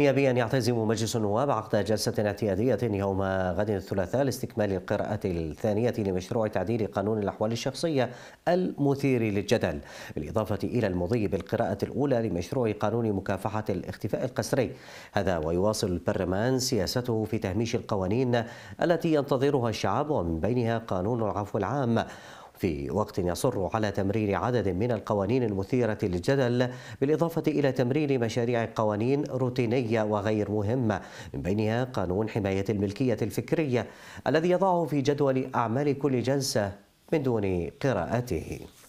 نيابيا يعتزم مجلس النواب عقد جلسة اعتيادية يوم غد الثلاثاء لاستكمال القراءة الثانية لمشروع تعديل قانون الأحوال الشخصية المثير للجدل بالإضافة إلى المضي بالقراءة الأولى لمشروع قانون مكافحة الاختفاء القسري هذا ويواصل البرلمان سياسته في تهميش القوانين التي ينتظرها الشعب ومن بينها قانون العفو العام في وقت يصر على تمرير عدد من القوانين المثيرة للجدل بالإضافة إلى تمرير مشاريع قوانين روتينية وغير مهمة من بينها قانون حماية الملكية الفكرية الذي يضعه في جدول أعمال كل جلسة من دون قراءته